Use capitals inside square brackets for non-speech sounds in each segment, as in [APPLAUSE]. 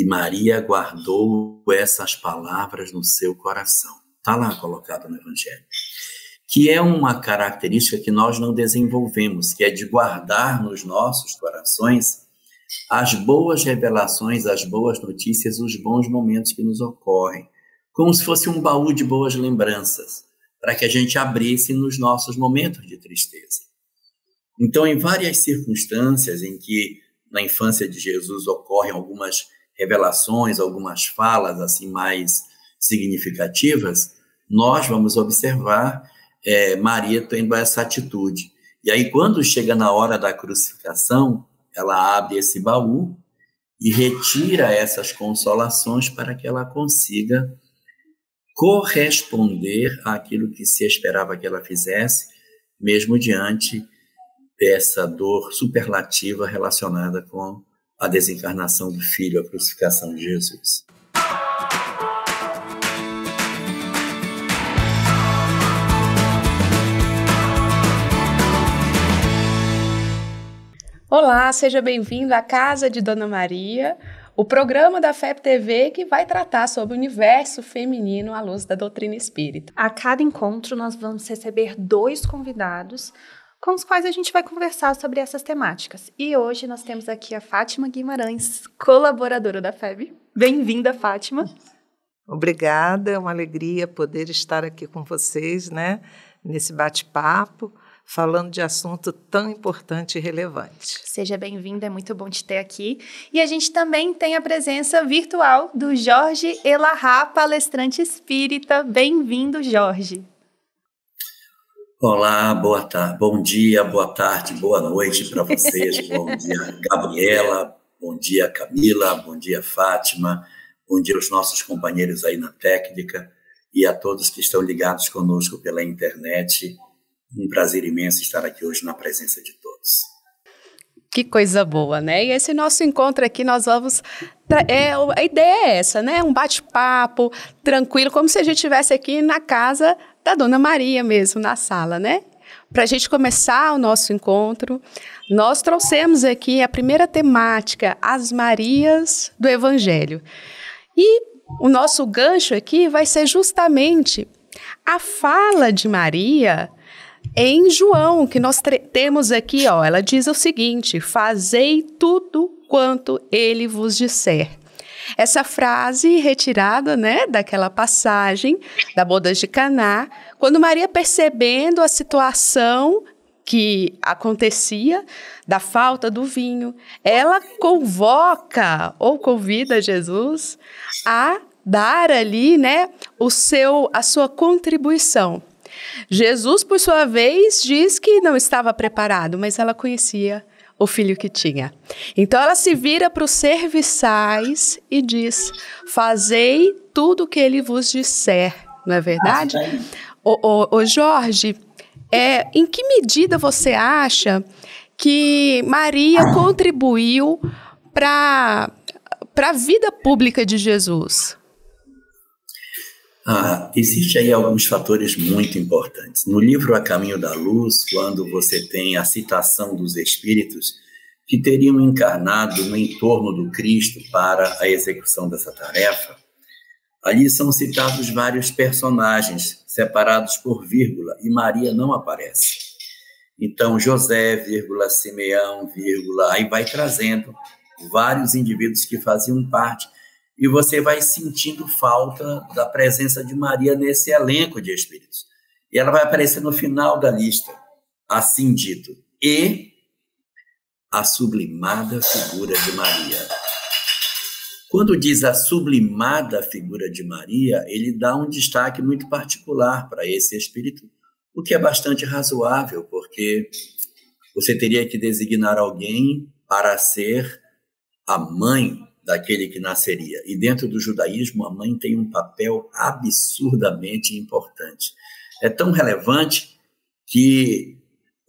E Maria guardou essas palavras no seu coração. Está lá colocado no Evangelho. Que é uma característica que nós não desenvolvemos, que é de guardar nos nossos corações as boas revelações, as boas notícias, os bons momentos que nos ocorrem, como se fosse um baú de boas lembranças, para que a gente abrisse nos nossos momentos de tristeza. Então, em várias circunstâncias em que na infância de Jesus ocorrem algumas revelações, algumas falas assim mais significativas, nós vamos observar é, Maria tendo essa atitude. E aí, quando chega na hora da crucificação, ela abre esse baú e retira essas consolações para que ela consiga corresponder àquilo que se esperava que ela fizesse, mesmo diante dessa dor superlativa relacionada com a desencarnação do Filho, a crucificação de Jesus. Olá, seja bem-vindo à Casa de Dona Maria, o programa da FEP TV que vai tratar sobre o universo feminino à luz da doutrina espírita. A cada encontro, nós vamos receber dois convidados com os quais a gente vai conversar sobre essas temáticas. E hoje nós temos aqui a Fátima Guimarães, colaboradora da FEB. Bem-vinda, Fátima. Obrigada, é uma alegria poder estar aqui com vocês, né, nesse bate-papo, falando de assunto tão importante e relevante. Seja bem-vinda, é muito bom te ter aqui. E a gente também tem a presença virtual do Jorge Elahá, palestrante espírita. Bem-vindo, Jorge. Olá, boa tarde, bom dia, boa tarde, boa noite para vocês. [LAUGHS] bom dia, Gabriela, bom dia, Camila, bom dia, Fátima, bom dia aos nossos companheiros aí na técnica e a todos que estão ligados conosco pela internet. Um prazer imenso estar aqui hoje na presença de todos. Que coisa boa, né? E esse nosso encontro aqui, nós vamos. É, a ideia é essa, né? Um bate-papo tranquilo, como se a gente estivesse aqui na casa da Dona Maria mesmo na sala, né? Para a gente começar o nosso encontro, nós trouxemos aqui a primeira temática, as Marias do Evangelho. E o nosso gancho aqui vai ser justamente a fala de Maria em João, que nós temos aqui, ó, ela diz o seguinte: Fazei tudo quanto ele vos disser. Essa frase retirada, né, daquela passagem da bodas de Caná, quando Maria percebendo a situação que acontecia da falta do vinho, ela convoca ou convida Jesus a dar ali, né, o seu a sua contribuição. Jesus, por sua vez, diz que não estava preparado, mas ela conhecia o filho que tinha. Então ela se vira para os serviçais e diz: Fazei tudo o que ele vos disser. Não é verdade? O Jorge, é, em que medida você acha que Maria contribuiu para a vida pública de Jesus? Ah, existe aí alguns fatores muito importantes. No livro A Caminho da Luz, quando você tem a citação dos espíritos que teriam encarnado no entorno do Cristo para a execução dessa tarefa, ali são citados vários personagens separados por vírgula e Maria não aparece. Então, José, vírgula, Simeão, vírgula, aí vai trazendo vários indivíduos que faziam parte e você vai sentindo falta da presença de Maria nesse elenco de espíritos. E ela vai aparecer no final da lista, assim dito. E a sublimada figura de Maria. Quando diz a sublimada figura de Maria, ele dá um destaque muito particular para esse espírito, o que é bastante razoável, porque você teria que designar alguém para ser a mãe daquele que nasceria. E dentro do judaísmo, a mãe tem um papel absurdamente importante. É tão relevante que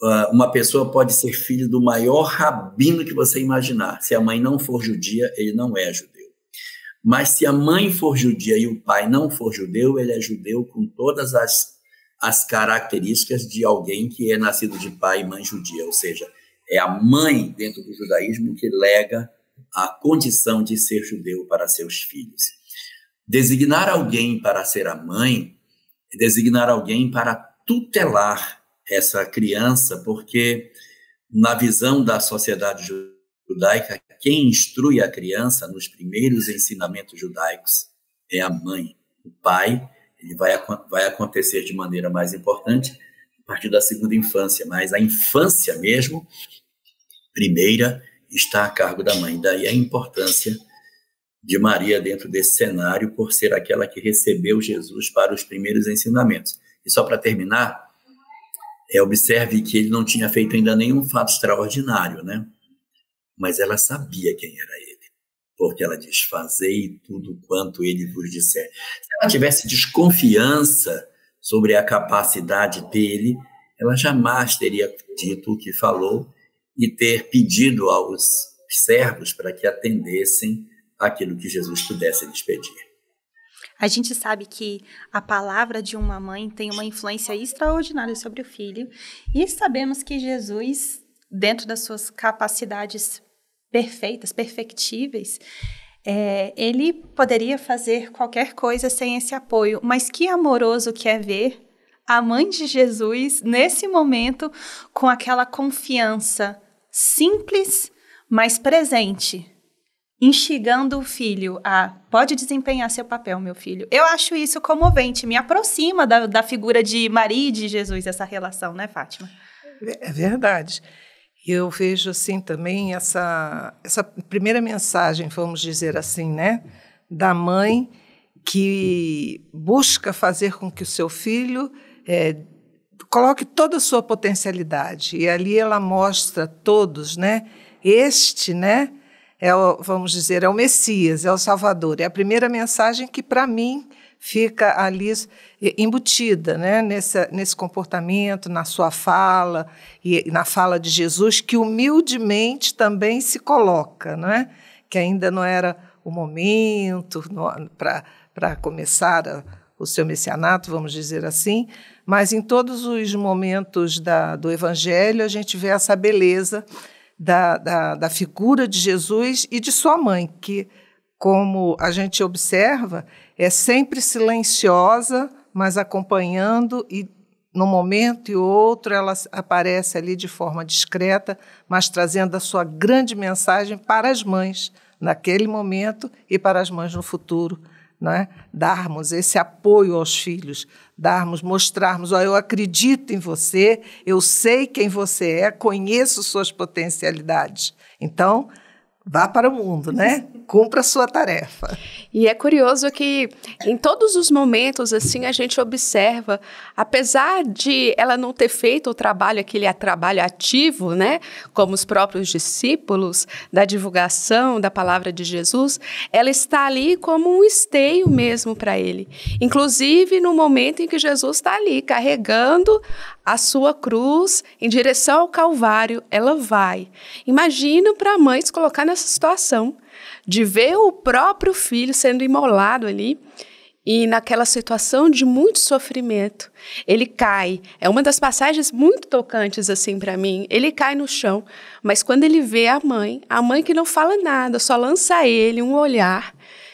uh, uma pessoa pode ser filho do maior rabino que você imaginar. Se a mãe não for judia, ele não é judeu. Mas se a mãe for judia e o pai não for judeu, ele é judeu com todas as, as características de alguém que é nascido de pai e mãe judia. Ou seja, é a mãe dentro do judaísmo que lega a condição de ser judeu para seus filhos. Designar alguém para ser a mãe, designar alguém para tutelar essa criança, porque na visão da sociedade judaica, quem instrui a criança nos primeiros ensinamentos judaicos é a mãe. O pai, ele vai, vai acontecer de maneira mais importante a partir da segunda infância, mas a infância mesmo, primeira está a cargo da mãe. Daí a importância de Maria dentro desse cenário, por ser aquela que recebeu Jesus para os primeiros ensinamentos. E só para terminar, é, observe que ele não tinha feito ainda nenhum fato extraordinário, né? Mas ela sabia quem era ele, porque ela diz: Fazei tudo quanto ele vos disser. Se ela tivesse desconfiança sobre a capacidade dele, ela jamais teria dito o que falou e ter pedido aos servos para que atendessem aquilo que Jesus pudesse lhes pedir. A gente sabe que a palavra de uma mãe tem uma influência extraordinária sobre o filho, e sabemos que Jesus, dentro das suas capacidades perfeitas, perfectíveis, é, ele poderia fazer qualquer coisa sem esse apoio, mas que amoroso que é ver a mãe de Jesus nesse momento com aquela confiança simples, mas presente, instigando o filho a pode desempenhar seu papel, meu filho. Eu acho isso comovente, me aproxima da, da figura de Maria e de Jesus, essa relação, né, Fátima? É verdade. Eu vejo assim também essa, essa primeira mensagem, vamos dizer assim, né, da mãe que busca fazer com que o seu filho é, coloque toda a sua potencialidade. E ali ela mostra todos, né? Este, né? É o, vamos dizer, é o Messias, é o Salvador. É a primeira mensagem que, para mim, fica ali embutida, né? Nesse, nesse comportamento, na sua fala e na fala de Jesus, que humildemente também se coloca, né? Que ainda não era o momento para começar a, o seu messianato, vamos dizer assim, mas em todos os momentos da, do Evangelho, a gente vê essa beleza da, da, da figura de Jesus e de sua mãe, que, como a gente observa, é sempre silenciosa, mas acompanhando e num momento e outro ela aparece ali de forma discreta, mas trazendo a sua grande mensagem para as mães naquele momento e para as mães no futuro. Né, darmos esse apoio aos filhos, darmos, mostrarmos, ó, eu acredito em você, eu sei quem você é, conheço suas potencialidades. Então, vá para o mundo, né? Cumpra a sua tarefa. E é curioso que em todos os momentos assim a gente observa, apesar de ela não ter feito o trabalho aquele trabalho ativo, né, como os próprios discípulos da divulgação da palavra de Jesus, ela está ali como um esteio mesmo para ele. Inclusive no momento em que Jesus está ali carregando a sua cruz em direção ao Calvário, ela vai. Imagina para a mãe se colocar nessa situação de ver o próprio filho sendo imolado ali e naquela situação de muito sofrimento. Ele cai. É uma das passagens muito tocantes assim para mim. Ele cai no chão, mas quando ele vê a mãe, a mãe que não fala nada, só lança a ele um olhar,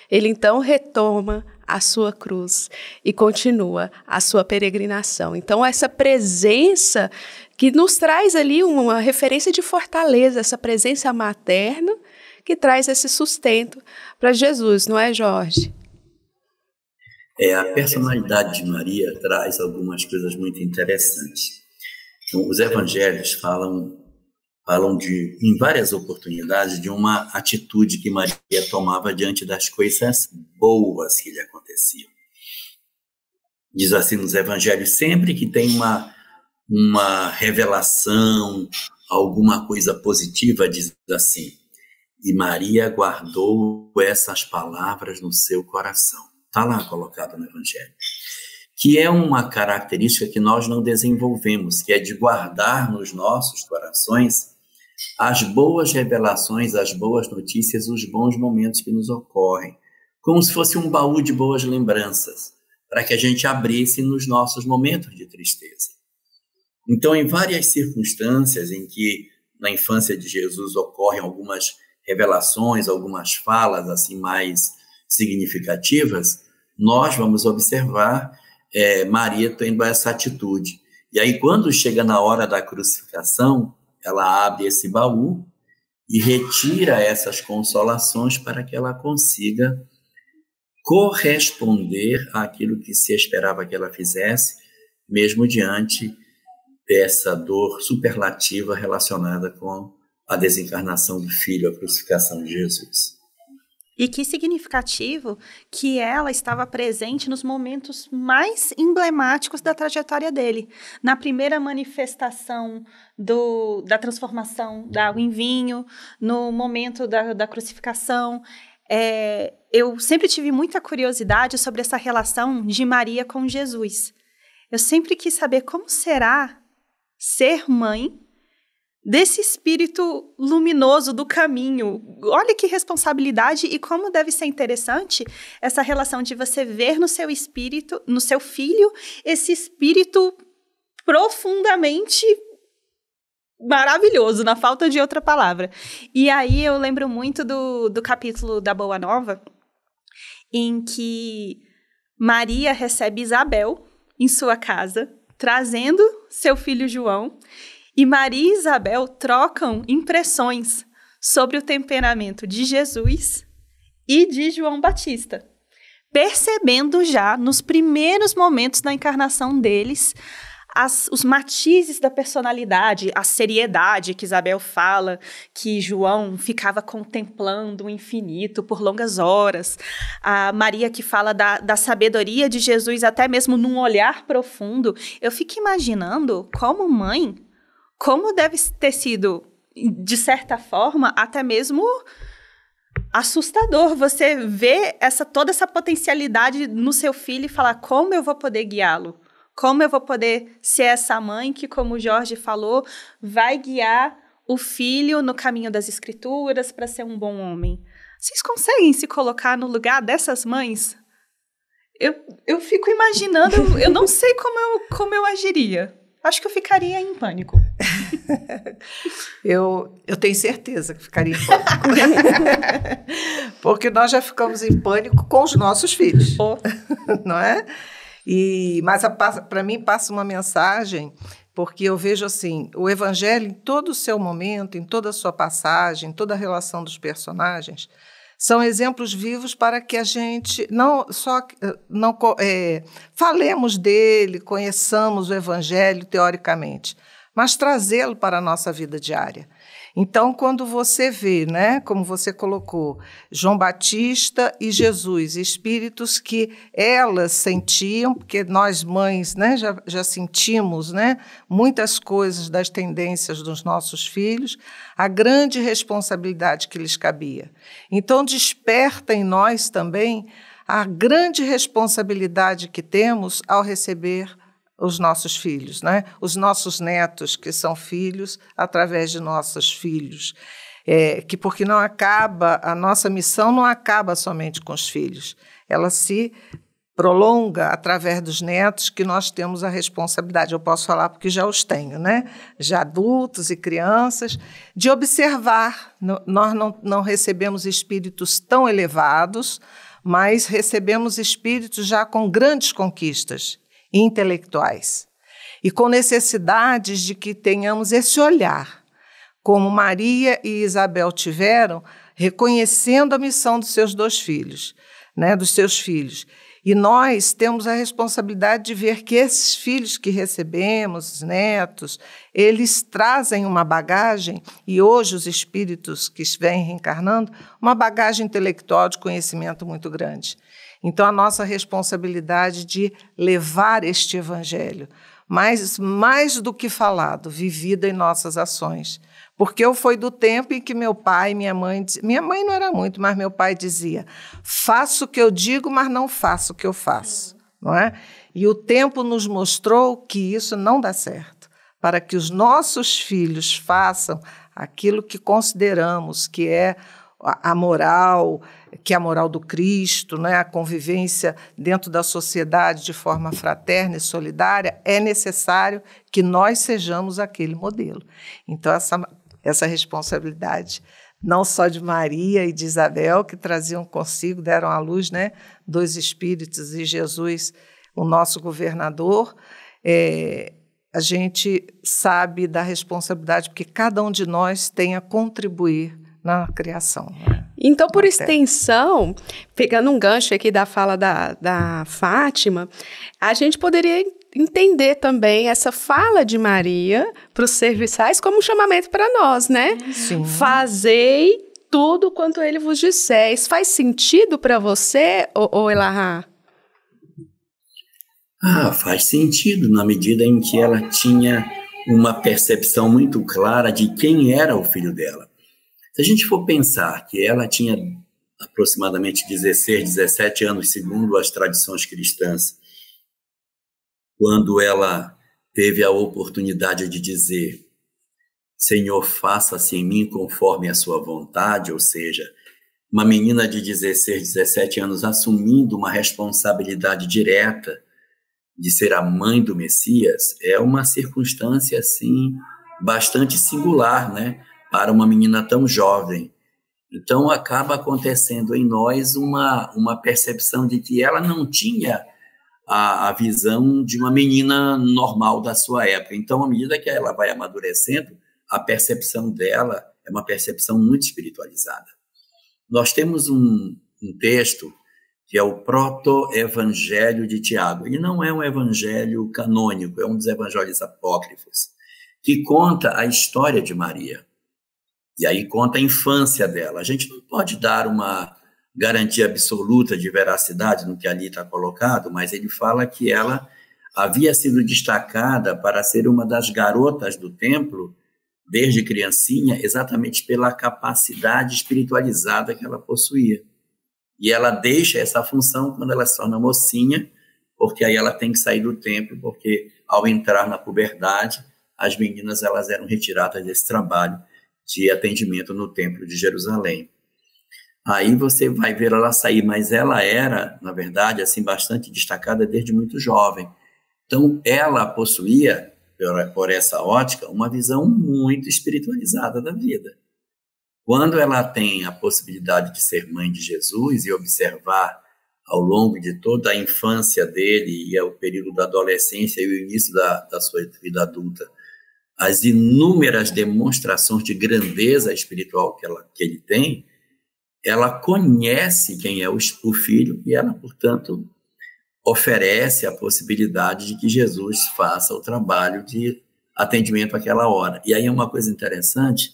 ele então retoma a sua cruz e continua a sua peregrinação. Então, essa presença que nos traz ali uma referência de fortaleza, essa presença materna que traz esse sustento para Jesus, não é, Jorge? É, a personalidade de Maria traz algumas coisas muito interessantes. Então, os evangelhos falam falam de, em várias oportunidades, de uma atitude que Maria tomava diante das coisas boas que lhe aconteciam. Diz assim nos evangelhos, sempre que tem uma, uma revelação, alguma coisa positiva, diz assim, e Maria guardou essas palavras no seu coração. Está lá colocado no Evangelho. Que é uma característica que nós não desenvolvemos, que é de guardar nos nossos corações as boas revelações, as boas notícias, os bons momentos que nos ocorrem, como se fosse um baú de boas lembranças, para que a gente abrisse nos nossos momentos de tristeza. Então, em várias circunstâncias em que na infância de Jesus ocorrem algumas revelações, algumas falas assim mais significativas, nós vamos observar é, Maria tendo essa atitude. E aí, quando chega na hora da crucificação, ela abre esse baú e retira essas consolações para que ela consiga corresponder àquilo que se esperava que ela fizesse, mesmo diante dessa dor superlativa relacionada com a desencarnação do filho, a crucificação de Jesus. E que significativo que ela estava presente nos momentos mais emblemáticos da trajetória dele. Na primeira manifestação do, da transformação da água em vinho, no momento da, da crucificação. É, eu sempre tive muita curiosidade sobre essa relação de Maria com Jesus. Eu sempre quis saber como será ser mãe desse espírito luminoso do caminho. Olha que responsabilidade e como deve ser interessante essa relação de você ver no seu espírito, no seu filho, esse espírito profundamente maravilhoso, na falta de outra palavra. E aí eu lembro muito do, do capítulo da Boa Nova, em que Maria recebe Isabel em sua casa, trazendo seu filho João e Maria e Isabel trocam impressões sobre o temperamento de Jesus e de João Batista, percebendo já nos primeiros momentos da encarnação deles as, os matizes da personalidade, a seriedade que Isabel fala, que João ficava contemplando o infinito por longas horas, a Maria que fala da, da sabedoria de Jesus até mesmo num olhar profundo. Eu fico imaginando como mãe como deve ter sido, de certa forma, até mesmo assustador você ver essa, toda essa potencialidade no seu filho e falar como eu vou poder guiá-lo. Como eu vou poder ser essa mãe que, como o Jorge falou, vai guiar o filho no caminho das escrituras para ser um bom homem? Vocês conseguem se colocar no lugar dessas mães? Eu, eu fico imaginando, eu, eu não sei como eu, como eu agiria acho que eu ficaria em pânico. [LAUGHS] eu, eu tenho certeza que ficaria em pânico. [LAUGHS] Porque nós já ficamos em pânico com os nossos filhos. Oh. [LAUGHS] Não é? E, mas para mim passa uma mensagem porque eu vejo assim o evangelho em todo o seu momento, em toda a sua passagem, em toda a relação dos personagens, são exemplos vivos para que a gente não só eh, não é, falemos dele, conheçamos o Evangelho teoricamente, mas trazê-lo para a nossa vida diária. Então, quando você vê, né, como você colocou, João Batista e Jesus, espíritos que elas sentiam, porque nós mães, né, já, já sentimos, né, muitas coisas das tendências dos nossos filhos, a grande responsabilidade que lhes cabia. Então, desperta em nós também a grande responsabilidade que temos ao receber os nossos filhos, né? os nossos netos, que são filhos, através de nossos filhos. É, que porque não acaba, a nossa missão não acaba somente com os filhos, ela se prolonga através dos netos que nós temos a responsabilidade, eu posso falar porque já os tenho, né? já adultos e crianças, de observar. Nós não, não recebemos espíritos tão elevados, mas recebemos espíritos já com grandes conquistas intelectuais, e com necessidades de que tenhamos esse olhar, como Maria e Isabel tiveram, reconhecendo a missão dos seus dois filhos, né, dos seus filhos. E nós temos a responsabilidade de ver que esses filhos que recebemos, netos, eles trazem uma bagagem, e hoje os espíritos que vêm reencarnando, uma bagagem intelectual de conhecimento muito grande. Então, a nossa responsabilidade de levar este evangelho, mas mais do que falado, vivido em nossas ações. Porque eu fui do tempo em que meu pai e minha mãe. Minha mãe não era muito, mas meu pai dizia: faço o que eu digo, mas não faço o que eu faço. Não é? E o tempo nos mostrou que isso não dá certo. Para que os nossos filhos façam aquilo que consideramos que é a moral, que é a moral do Cristo, né, a convivência dentro da sociedade de forma fraterna e solidária, é necessário que nós sejamos aquele modelo. Então, essa, essa responsabilidade não só de Maria e de Isabel, que traziam consigo, deram à luz, né, dois espíritos e Jesus, o nosso governador, é, a gente sabe da responsabilidade, porque cada um de nós tem a contribuir na criação. Né? Então, por na extensão, terra. pegando um gancho aqui da fala da, da Fátima, a gente poderia entender também essa fala de Maria para os serviçais como um chamamento para nós, né? Sim. Fazei tudo quanto ele vos disser. Isso faz sentido para você, ou Elahá? Ah, faz sentido na medida em que ela tinha uma percepção muito clara de quem era o filho dela. Se a gente for pensar que ela tinha aproximadamente 16, 17 anos, segundo as tradições cristãs, quando ela teve a oportunidade de dizer: Senhor, faça-se em mim conforme a sua vontade, ou seja, uma menina de 16, 17 anos assumindo uma responsabilidade direta de ser a mãe do Messias é uma circunstância assim bastante singular, né? para uma menina tão jovem. Então acaba acontecendo em nós uma, uma percepção de que ela não tinha a, a, visão de uma menina normal da sua época. Então, à medida que ela vai amadurecendo, a percepção dela é uma percepção muito espiritualizada. Nós temos um, um texto que é o Proto-Evangelho de Tiago. Ele não é um evangelho canônico, é um dos evangelhos apócrifos, que conta a história de Maria. E aí conta a infância dela. A gente não pode dar uma garantia absoluta de veracidade no que ali está colocado, mas ele fala que ela havia sido destacada para ser uma das garotas do templo desde criancinha, exatamente pela capacidade espiritualizada que ela possuía. E ela deixa essa função quando ela se torna mocinha, porque aí ela tem que sair do templo, porque ao entrar na puberdade, as meninas elas eram retiradas desse trabalho de atendimento no Templo de Jerusalém. Aí você vai ver ela sair, mas ela era, na verdade, assim bastante destacada desde muito jovem. Então, ela possuía, por essa ótica, uma visão muito espiritualizada da vida. Quando ela tem a possibilidade de ser mãe de Jesus e observar ao longo de toda a infância dele e o período da adolescência e o início da, da sua vida adulta, as inúmeras demonstrações de grandeza espiritual que, ela, que ele tem, ela conhece quem é o, o filho e ela, portanto, oferece a possibilidade de que Jesus faça o trabalho de atendimento àquela hora. E aí uma coisa interessante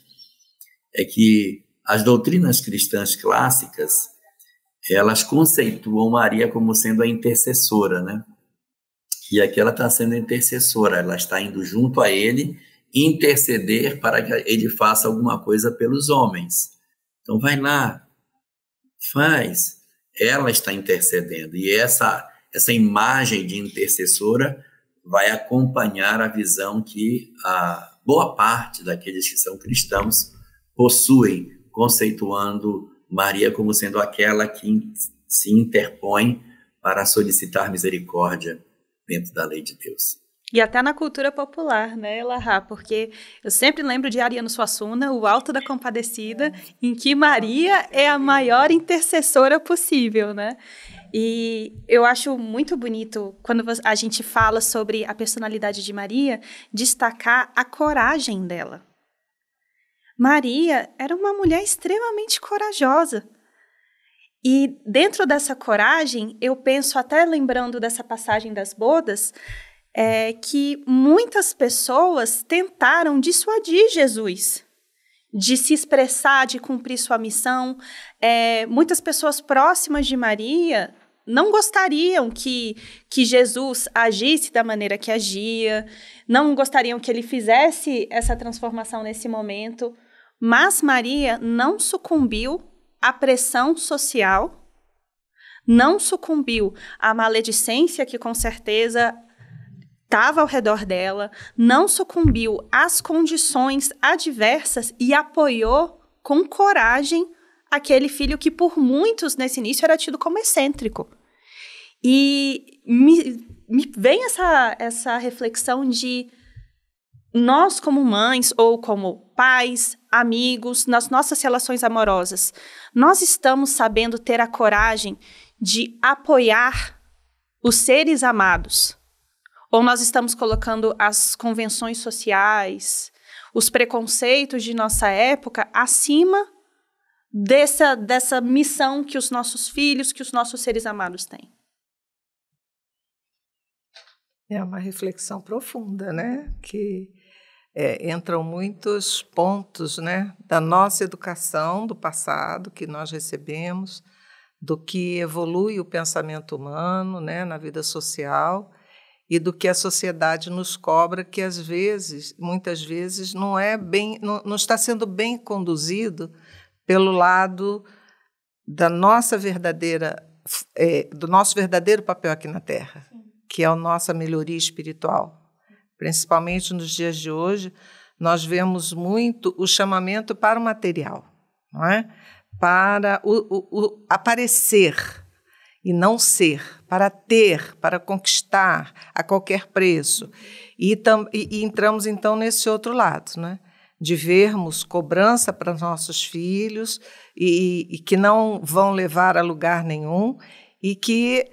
é que as doutrinas cristãs clássicas, elas conceituam Maria como sendo a intercessora, né? E aqui ela está sendo intercessora, ela está indo junto a ele interceder para que ele faça alguma coisa pelos homens. Então vai lá, faz. Ela está intercedendo e essa essa imagem de intercessora vai acompanhar a visão que a boa parte daqueles que são cristãos possuem, conceituando Maria como sendo aquela que se interpõe para solicitar misericórdia dentro da lei de Deus. E até na cultura popular, né, Larra? Porque eu sempre lembro de Ariano Suassuna, o Alto da Compadecida, em que Maria é a maior intercessora possível, né? E eu acho muito bonito quando a gente fala sobre a personalidade de Maria, destacar a coragem dela. Maria era uma mulher extremamente corajosa. E dentro dessa coragem, eu penso até lembrando dessa passagem das bodas, é que muitas pessoas tentaram dissuadir Jesus de se expressar, de cumprir sua missão. É, muitas pessoas próximas de Maria não gostariam que, que Jesus agisse da maneira que agia, não gostariam que ele fizesse essa transformação nesse momento, mas Maria não sucumbiu à pressão social, não sucumbiu à maledicência que com certeza estava ao redor dela, não sucumbiu às condições adversas e apoiou com coragem aquele filho que, por muitos nesse início, era tido como excêntrico. E me, me vem essa, essa reflexão de nós, como mães ou como pais, amigos, nas nossas relações amorosas, nós estamos sabendo ter a coragem de apoiar os seres amados ou nós estamos colocando as convenções sociais, os preconceitos de nossa época acima dessa, dessa missão que os nossos filhos, que os nossos seres amados têm. É uma reflexão profunda, né? Que é, entram muitos pontos, né? Da nossa educação do passado que nós recebemos, do que evolui o pensamento humano, né? Na vida social e do que a sociedade nos cobra, que às vezes, muitas vezes, não é bem, não, não está sendo bem conduzido pelo lado da nossa verdadeira, é, do nosso verdadeiro papel aqui na Terra, que é a nossa melhoria espiritual. Principalmente nos dias de hoje, nós vemos muito o chamamento para o material, não é? para o, o, o aparecer e não ser, para ter, para conquistar a qualquer preço. E, e, e entramos então nesse outro lado, né? de vermos cobrança para nossos filhos e, e, que não vão levar a lugar nenhum e que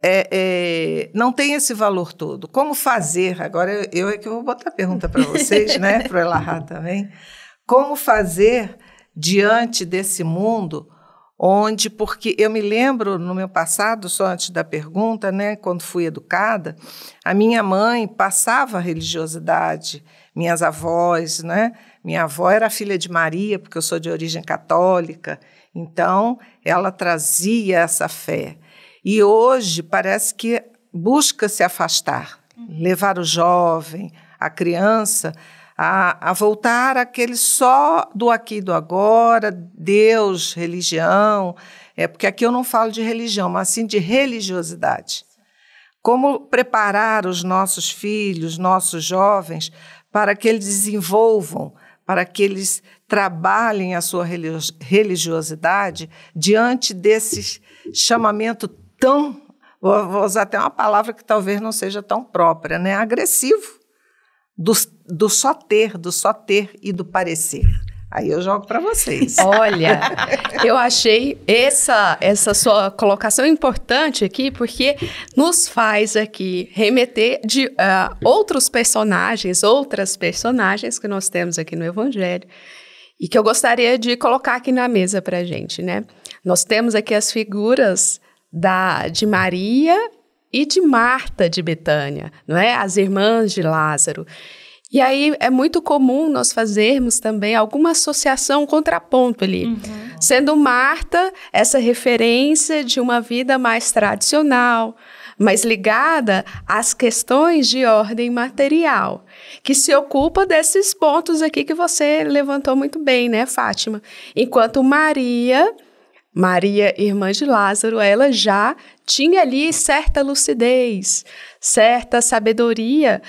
é, é, não tem esse valor todo. Como fazer? Agora eu, eu é que vou botar a pergunta para vocês, né? [LAUGHS] Para o Elahá também. Como fazer diante desse mundo? onde porque eu me lembro no meu passado, só antes da pergunta, né, quando fui educada, a minha mãe passava a religiosidade, minhas avós, né? Minha avó era filha de Maria, porque eu sou de origem católica, então ela trazia essa fé. E hoje parece que busca se afastar, uhum. levar o jovem, a criança a, a voltar aquele só do aqui e do agora, Deus, religião. É porque aqui eu não falo de religião, mas sim de religiosidade. Como preparar os nossos filhos, nossos jovens, para que eles desenvolvam, para que eles trabalhem a sua religiosidade diante desse chamamento tão, vou usar até uma palavra que talvez não seja tão própria, né? agressivo do, do só ter, do só ter e do parecer. Aí eu jogo para vocês. [LAUGHS] Olha, eu achei essa essa sua colocação importante aqui, porque nos faz aqui remeter de uh, outros personagens, outras personagens que nós temos aqui no Evangelho e que eu gostaria de colocar aqui na mesa para gente, né? Nós temos aqui as figuras da de Maria e de Marta de Betânia, não é? As irmãs de Lázaro. E aí é muito comum nós fazermos também alguma associação, um contraponto ali. Uhum. Sendo Marta essa referência de uma vida mais tradicional, mais ligada às questões de ordem material, que se ocupa desses pontos aqui que você levantou muito bem, né, Fátima? Enquanto Maria Maria, irmã de Lázaro, ela já tinha ali certa lucidez, certa sabedoria,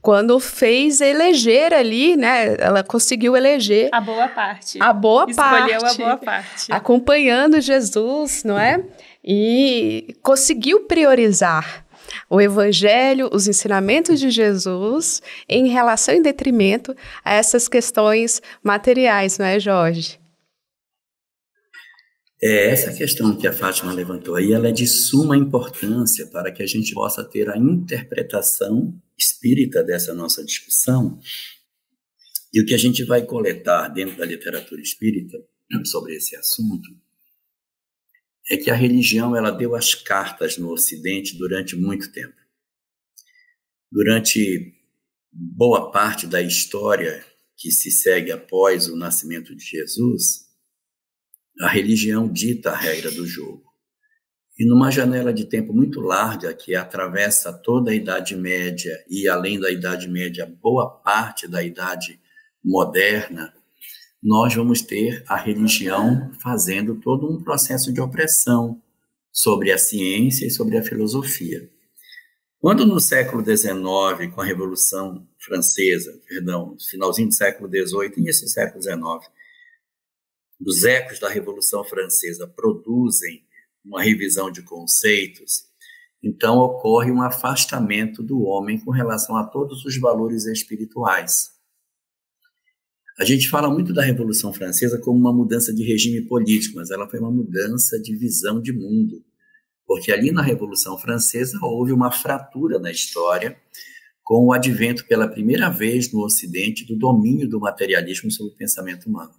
quando fez eleger ali, né? Ela conseguiu eleger a boa parte. A boa Escolheu parte. Escolheu a boa parte. Acompanhando Jesus, não é? E conseguiu priorizar o evangelho, os ensinamentos de Jesus em relação em detrimento a essas questões materiais, não é, Jorge? É, essa questão que a Fátima levantou aí, ela é de suma importância para que a gente possa ter a interpretação espírita dessa nossa discussão. E o que a gente vai coletar dentro da literatura espírita sobre esse assunto é que a religião ela deu as cartas no Ocidente durante muito tempo. Durante boa parte da história que se segue após o nascimento de Jesus, a religião dita a regra do jogo. E numa janela de tempo muito larga, que atravessa toda a Idade Média e, além da Idade Média, boa parte da Idade Moderna, nós vamos ter a religião fazendo todo um processo de opressão sobre a ciência e sobre a filosofia. Quando no século XIX, com a Revolução Francesa, perdão, finalzinho do século XVIII, início do século XIX, dos ecos da Revolução Francesa produzem uma revisão de conceitos, então ocorre um afastamento do homem com relação a todos os valores espirituais. A gente fala muito da Revolução Francesa como uma mudança de regime político, mas ela foi uma mudança de visão de mundo, porque ali na Revolução Francesa houve uma fratura na história com o advento pela primeira vez no Ocidente do domínio do materialismo sobre o pensamento humano.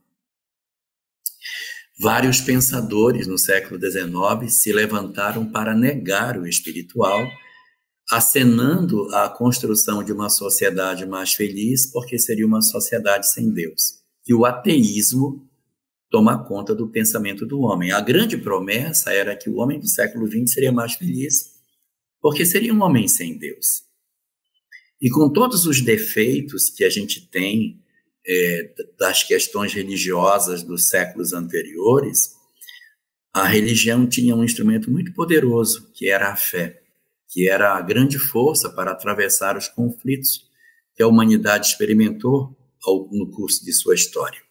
Vários pensadores no século XIX se levantaram para negar o espiritual, acenando a construção de uma sociedade mais feliz, porque seria uma sociedade sem Deus. E o ateísmo toma conta do pensamento do homem. A grande promessa era que o homem do século XX seria mais feliz, porque seria um homem sem Deus. E com todos os defeitos que a gente tem é, das questões religiosas dos séculos anteriores, a religião tinha um instrumento muito poderoso, que era a fé, que era a grande força para atravessar os conflitos que a humanidade experimentou ao, no curso de sua história.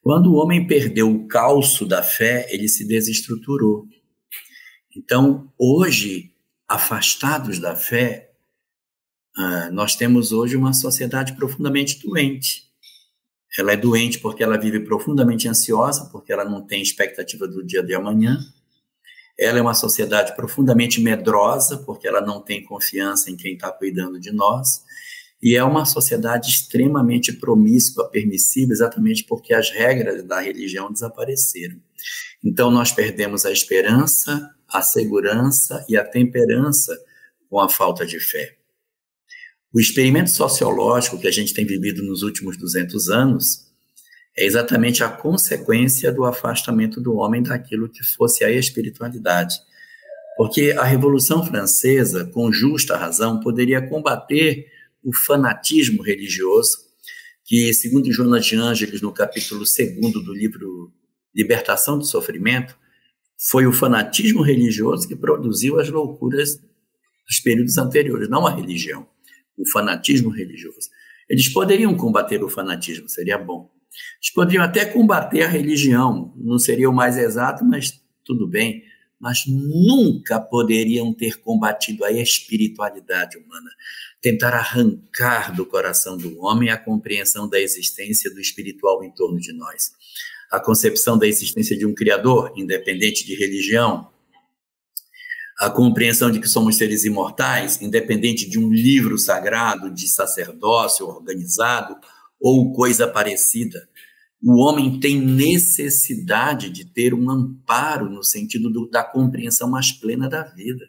Quando o homem perdeu o calço da fé, ele se desestruturou. Então, hoje, afastados da fé, ah, nós temos hoje uma sociedade profundamente doente, ela é doente porque ela vive profundamente ansiosa, porque ela não tem expectativa do dia de amanhã. Ela é uma sociedade profundamente medrosa, porque ela não tem confiança em quem está cuidando de nós. E é uma sociedade extremamente promíscua, permissiva, exatamente porque as regras da religião desapareceram. Então, nós perdemos a esperança, a segurança e a temperança com a falta de fé. O experimento sociológico que a gente tem vivido nos últimos 200 anos é exatamente a consequência do afastamento do homem daquilo que fosse a espiritualidade. Porque a Revolução Francesa, com justa razão, poderia combater o fanatismo religioso, que, segundo Jonas de Ângeles, no capítulo 2 do livro Libertação do Sofrimento, foi o fanatismo religioso que produziu as loucuras dos períodos anteriores, não a religião o fanatismo religioso. Eles poderiam combater o fanatismo, seria bom. Eles poderiam até combater a religião, não seria o mais exato, mas tudo bem. Mas nunca poderiam ter combatido a espiritualidade humana, tentar arrancar do coração do homem a compreensão da existência do espiritual em torno de nós, a concepção da existência de um Criador, independente de religião, a compreensão de que somos seres imortais, independente de um livro sagrado, de sacerdócio organizado ou coisa parecida. O homem tem necessidade de ter um amparo no sentido do, da compreensão mais plena da vida.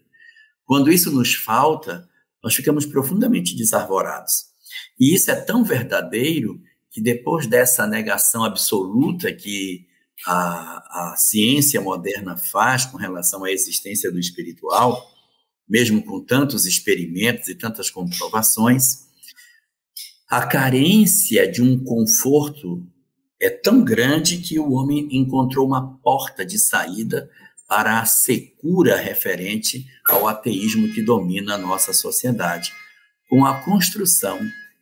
Quando isso nos falta, nós ficamos profundamente desarvorados. E isso é tão verdadeiro que depois dessa negação absoluta que a, a ciência moderna faz com relação à existência do espiritual, mesmo com tantos experimentos e tantas comprovações, a carência de um conforto é tão grande que o homem encontrou uma porta de saída para a secura referente ao ateísmo que domina a nossa sociedade, com a construção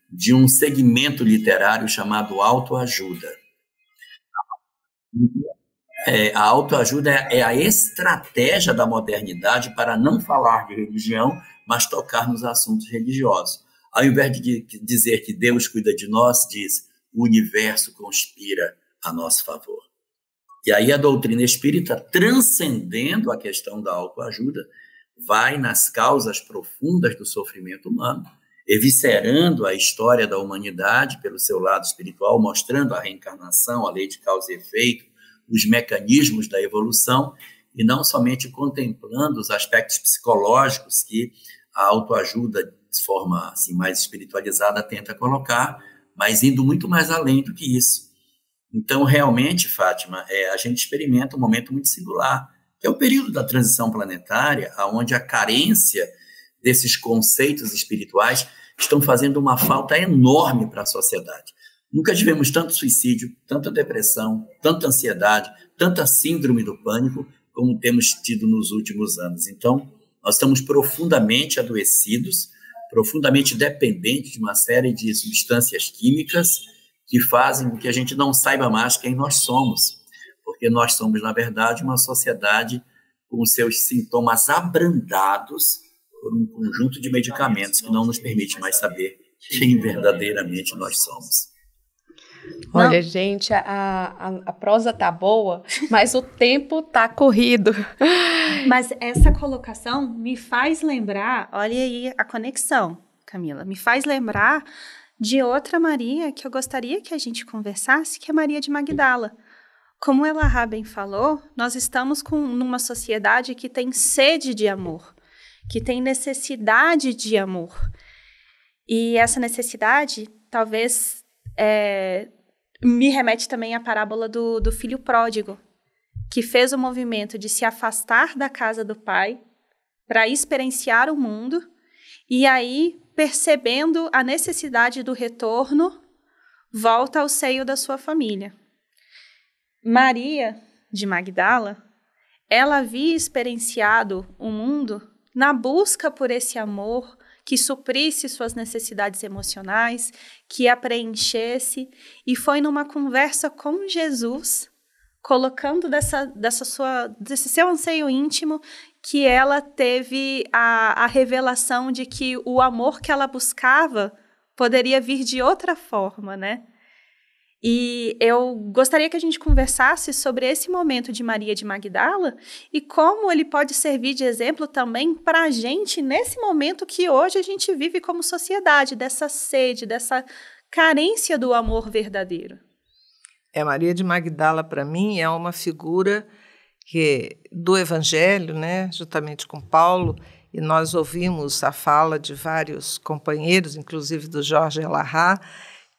de um segmento literário chamado autoajuda. É, a autoajuda é, é a estratégia da modernidade para não falar de religião, mas tocar nos assuntos religiosos. Ao invés de dizer que Deus cuida de nós, diz o universo conspira a nosso favor. E aí a doutrina espírita, transcendendo a questão da autoajuda, vai nas causas profundas do sofrimento humano eviscerando a história da humanidade pelo seu lado espiritual, mostrando a reencarnação, a lei de causa e efeito, os mecanismos da evolução, e não somente contemplando os aspectos psicológicos que a autoajuda, de forma assim, mais espiritualizada, tenta colocar, mas indo muito mais além do que isso. Então, realmente, Fátima, é, a gente experimenta um momento muito singular, que é o período da transição planetária, onde a carência desses conceitos espirituais estão fazendo uma falta enorme para a sociedade. Nunca tivemos tanto suicídio, tanta depressão, tanta ansiedade, tanta síndrome do pânico como temos tido nos últimos anos. Então, nós estamos profundamente adoecidos, profundamente dependentes de uma série de substâncias químicas que fazem com que a gente não saiba mais quem nós somos, porque nós somos, na verdade, uma sociedade com seus sintomas abrandados por um conjunto de medicamentos que não nos permite mais saber quem verdadeiramente nós somos. Olha, não. gente, a, a, a, prosa tá boa, mas o tempo tá corrido. Mas essa colocação me faz lembrar, olha aí a conexão, Camila, me faz lembrar de outra Maria que eu gostaria que a gente conversasse, que é Maria de Magdala. Como ela bem falou, nós estamos com, numa sociedade que tem sede de amor que tem necessidade de amor. E essa necessidade talvez é, me remete também à parábola do, do filho pródigo, que fez o movimento de se afastar da casa do pai para experienciar o mundo e aí, percebendo a necessidade do retorno, volta ao seio da sua família. Maria de Magdala, ela havia experienciado o mundo na busca por esse amor que suprisse suas necessidades emocionais, que a preenchesse, e foi numa conversa com Jesus, colocando dessa, dessa sua, desse seu anseio íntimo, que ela teve a, a revelação de que o amor que ela buscava poderia vir de outra forma, né? E eu gostaria que a gente conversasse sobre esse momento de Maria de Magdala e como ele pode servir de exemplo também para a gente nesse momento que hoje a gente vive como sociedade, dessa sede, dessa carência do amor verdadeiro. É, Maria de Magdala, para mim, é uma figura que do Evangelho, né, juntamente com Paulo, e nós ouvimos a fala de vários companheiros, inclusive do Jorge Larrá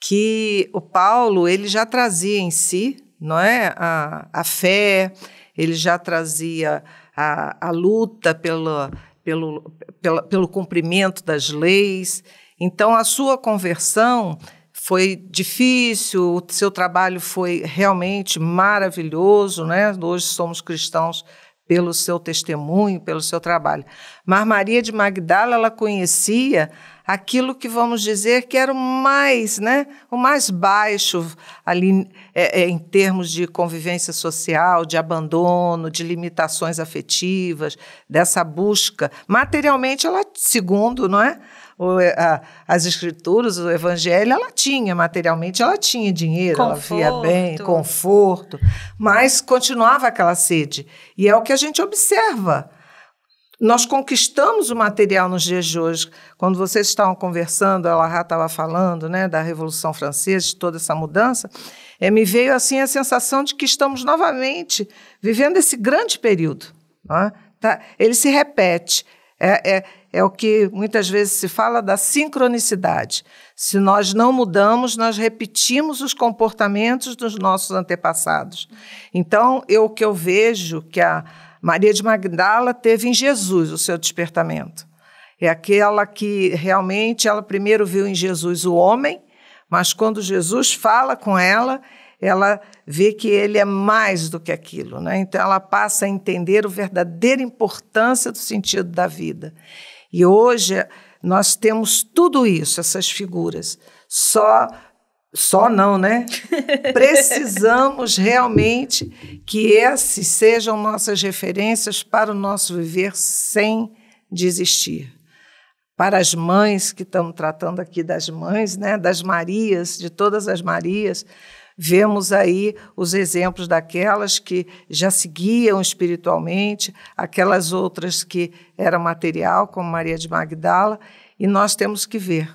que o Paulo ele já trazia em si, não é, a, a fé, ele já trazia a, a luta pelo, pelo, pela, pelo cumprimento das leis. Então a sua conversão foi difícil, o seu trabalho foi realmente maravilhoso, né? Hoje somos cristãos pelo seu testemunho, pelo seu trabalho. Mas Maria de Magdala, ela conhecia aquilo que vamos dizer que era o mais, né, o mais baixo ali é, é, em termos de convivência social, de abandono, de limitações afetivas, dessa busca. Materialmente, ela, segundo, não é? o, eh, a, as escrituras, o evangelho, ela tinha materialmente, ela tinha dinheiro, conforto. ela via bem, conforto, mas continuava aquela sede. E é o que a gente observa. Nós conquistamos o material nos dias de hoje. Quando vocês estavam conversando, a Larra estava falando né, da Revolução Francesa, de toda essa mudança, é, me veio assim a sensação de que estamos novamente vivendo esse grande período. É? Tá? Ele se repete. É, é, é o que muitas vezes se fala da sincronicidade. Se nós não mudamos, nós repetimos os comportamentos dos nossos antepassados. Então, eu, o que eu vejo que a Maria de Magdala teve em Jesus o seu despertamento. É aquela que realmente ela primeiro viu em Jesus o homem, mas quando Jesus fala com ela, ela vê que ele é mais do que aquilo. Né? Então, ela passa a entender a verdadeira importância do sentido da vida. E hoje nós temos tudo isso, essas figuras. Só só não, né? [LAUGHS] Precisamos realmente que esses sejam nossas referências para o nosso viver sem desistir. Para as mães que estamos tratando aqui das mães, né, das Marias, de todas as Marias, Vemos aí os exemplos daquelas que já seguiam espiritualmente, aquelas outras que era material, como Maria de Magdala, e nós temos que ver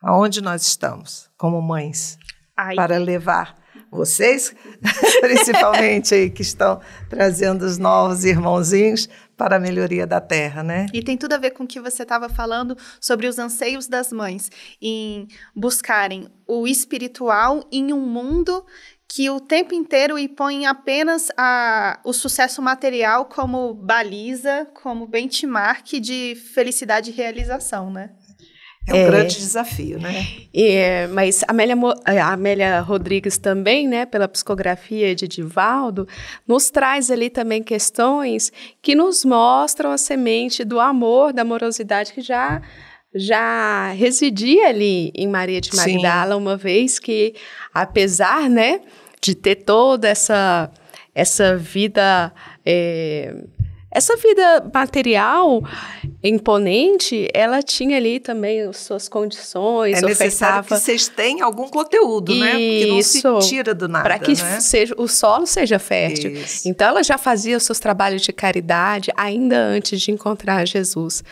aonde nós estamos como mães Ai. para levar vocês, [LAUGHS] principalmente aí que estão trazendo os novos irmãozinhos, para a melhoria da terra, né? E tem tudo a ver com o que você estava falando sobre os anseios das mães em buscarem o espiritual em um mundo que o tempo inteiro põe apenas a, o sucesso material como baliza, como benchmark de felicidade e realização, né? É um é, grande desafio, né? É, mas Amélia, é, Amélia Rodrigues também, né, pela psicografia de Divaldo, nos traz ali também questões que nos mostram a semente do amor, da amorosidade que já já residia ali em Maria de Magdala, Sim. uma vez que, apesar, né, de ter toda essa essa vida é, essa vida material imponente, ela tinha ali também suas condições. É necessário que vocês tenham algum conteúdo, Isso, né? Que não se tira do nada. Para que né? seja, o solo seja fértil. Isso. Então, ela já fazia os seus trabalhos de caridade ainda antes de encontrar Jesus.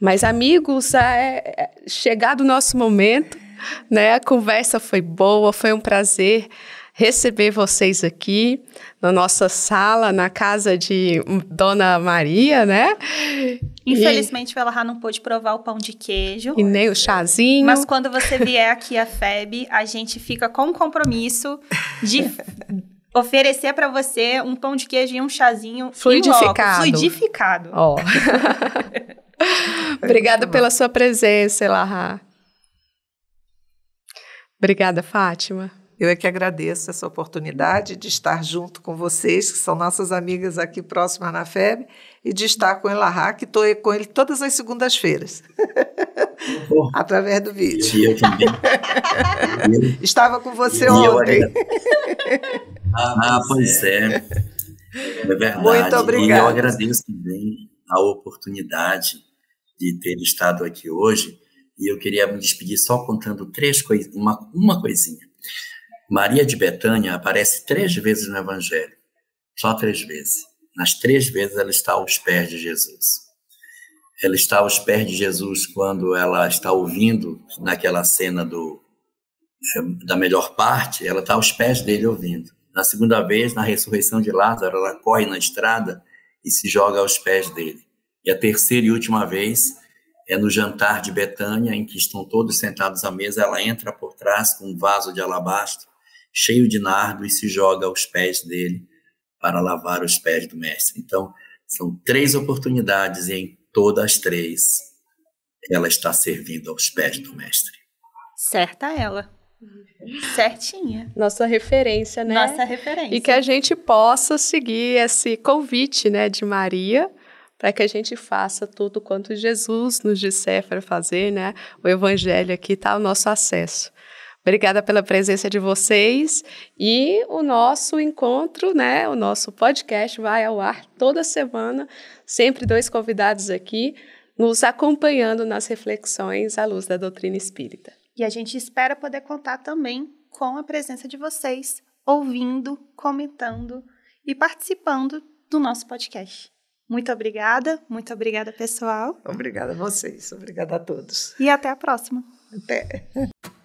Mas, amigos, é, é chegado o nosso momento, né? A conversa foi boa, foi um prazer receber vocês aqui na nossa sala, na casa de Dona Maria, né? Infelizmente, e... ela não pôde provar o pão de queijo. E nem o chazinho. Mas quando você vier aqui à FEB, a gente fica com o compromisso de [LAUGHS] oferecer para você um pão de queijo e um chazinho fluidificado. fluidificado. Oh. [LAUGHS] Obrigada pela sua presença, Elahá. Obrigada, Fátima. Eu é que agradeço essa oportunidade de estar junto com vocês, que são nossas amigas aqui próximas na FEB, e de estar com o Elahá, que estou com ele todas as segundas-feiras. Oh, Através do vídeo. E eu também. [LAUGHS] Estava com você e ontem. [LAUGHS] Ah, ah, pois é. É verdade. Muito obrigada. E eu agradeço também a oportunidade de ter estado aqui hoje. E eu queria me despedir só contando três coisas, uma, uma coisinha. Maria de Betânia aparece três vezes no Evangelho, só três vezes. Nas três vezes ela está aos pés de Jesus. Ela está aos pés de Jesus quando ela está ouvindo naquela cena do eh, da melhor parte, ela está aos pés dele ouvindo. Na segunda vez, na ressurreição de Lázaro, ela corre na estrada e se joga aos pés dele. E a terceira e última vez é no jantar de Betânia, em que estão todos sentados à mesa, ela entra por trás com um vaso de alabastro cheio de nardo e se joga aos pés dele para lavar os pés do mestre. Então, são três oportunidades e em todas as três ela está servindo aos pés do mestre. Certa ela. Certinha. Nossa referência, né? Nossa referência. E que a gente possa seguir esse convite, né, de Maria, para que a gente faça tudo quanto Jesus nos disser para fazer, né? O evangelho aqui está o nosso acesso. Obrigada pela presença de vocês e o nosso encontro, né? O nosso podcast vai ao ar toda semana, sempre dois convidados aqui nos acompanhando nas reflexões à luz da doutrina espírita. E a gente espera poder contar também com a presença de vocês, ouvindo, comentando e participando do nosso podcast. Muito obrigada, muito obrigada, pessoal. Obrigada a vocês, obrigada a todos. E até a próxima. Até.